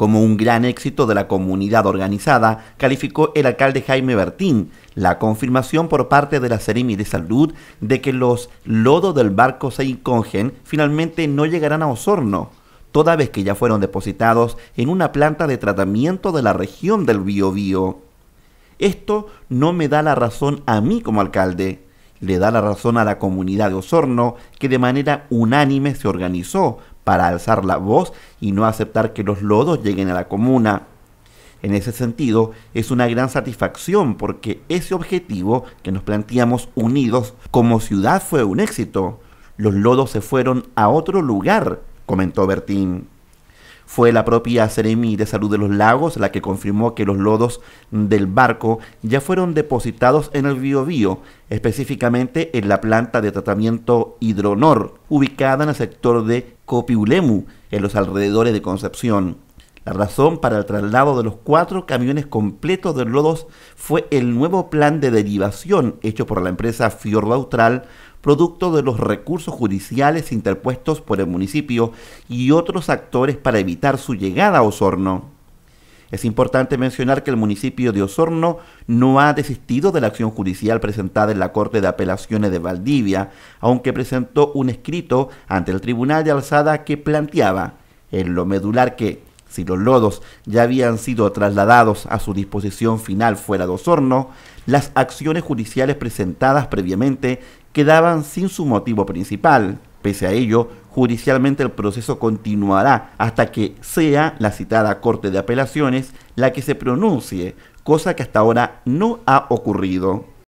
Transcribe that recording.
Como un gran éxito de la comunidad organizada, calificó el alcalde Jaime Bertín la confirmación por parte de la Seremi de Salud de que los lodos del barco Congen finalmente no llegarán a Osorno, toda vez que ya fueron depositados en una planta de tratamiento de la región del Biobío. Esto no me da la razón a mí como alcalde le da la razón a la comunidad de Osorno, que de manera unánime se organizó para alzar la voz y no aceptar que los lodos lleguen a la comuna. En ese sentido, es una gran satisfacción porque ese objetivo que nos planteamos unidos como ciudad fue un éxito. Los lodos se fueron a otro lugar, comentó Bertín. Fue la propia Seremi de Salud de los Lagos la que confirmó que los lodos del barco ya fueron depositados en el Bío, específicamente en la planta de tratamiento Hidronor, ubicada en el sector de Copiulemu, en los alrededores de Concepción. La razón para el traslado de los cuatro camiones completos de lodos fue el nuevo plan de derivación hecho por la empresa Austral, producto de los recursos judiciales interpuestos por el municipio y otros actores para evitar su llegada a Osorno. Es importante mencionar que el municipio de Osorno no ha desistido de la acción judicial presentada en la Corte de Apelaciones de Valdivia, aunque presentó un escrito ante el Tribunal de Alzada que planteaba en lo medular que si los lodos ya habían sido trasladados a su disposición final fuera de Osorno, las acciones judiciales presentadas previamente quedaban sin su motivo principal. Pese a ello, judicialmente el proceso continuará hasta que sea la citada Corte de Apelaciones la que se pronuncie, cosa que hasta ahora no ha ocurrido.